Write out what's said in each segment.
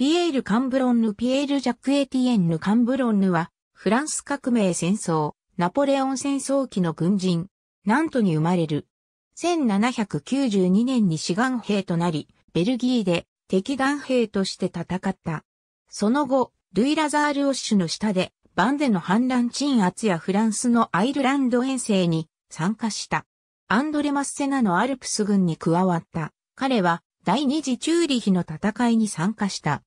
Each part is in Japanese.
ピエール・カンブロンヌ・ピエール・ジャック・エティエンヌ・カンブロンヌは、フランス革命戦争、ナポレオン戦争期の軍人、ナントに生まれる。1792年に志願兵となり、ベルギーで敵弾兵として戦った。その後、ルイ・ラザール・オッシュの下で、バンデの反乱鎮圧やフランスのアイルランド遠征に参加した。アンドレ・マッセナのアルプス軍に加わった。彼は、第二次チューリヒの戦いに参加した。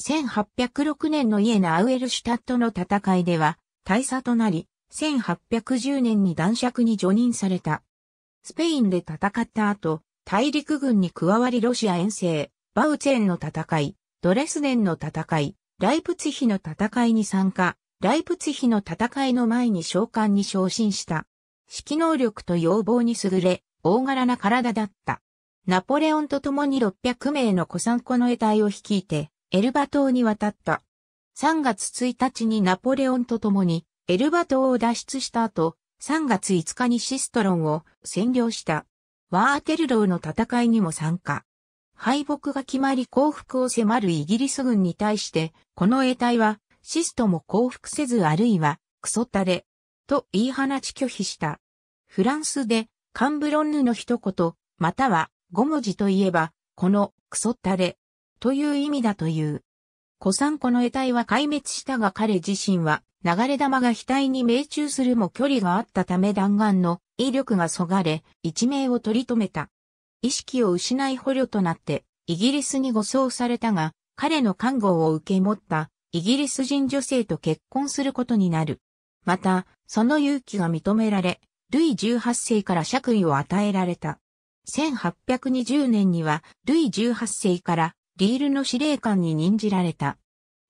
1806年のイエナ・アウエルシュタットの戦いでは、大佐となり、1810年に男爵に除任された。スペインで戦った後、大陸軍に加わりロシア遠征、バウツェンの戦い、ドレスデンの戦い、ライプツヒの戦いに参加、ライプツヒの戦いの前に召喚に昇進した。指揮能力と要望に優れ、大柄な体だった。ナポレオンと共に600名の古参子の得体を率いて、エルバ島に渡った。3月1日にナポレオンと共にエルバ島を脱出した後、3月5日にシストロンを占領した。ワーテルローの戦いにも参加。敗北が決まり降伏を迫るイギリス軍に対して、この衛隊はシストも降伏せずあるいはクソタレと言い放ち拒否した。フランスでカンブロンヌの一言、または5文字といえば、このクソタレという意味だという。古参子の得体は壊滅したが彼自身は流れ玉が額に命中するも距離があったため弾丸の威力がそがれ、一命を取り留めた。意識を失い捕虜となってイギリスに護送されたが、彼の看護を受け持ったイギリス人女性と結婚することになる。また、その勇気が認められ、ルイ18世から爵位を与えられた。1820年には、ルイ18世からリールの司令官に任じられた。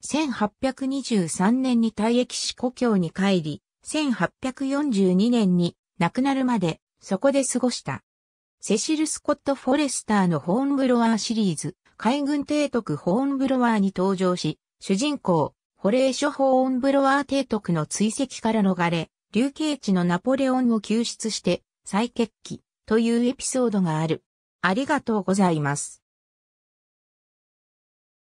1823年に退役し故郷に帰り、1842年に亡くなるまでそこで過ごした。セシル・スコット・フォレスターのホーンブロワーシリーズ、海軍提督ホーンブロワーに登場し、主人公、ホレーショ・ホーンブロワー提督の追跡から逃れ、流刑地のナポレオンを救出して、再決起というエピソードがある。ありがとうございます。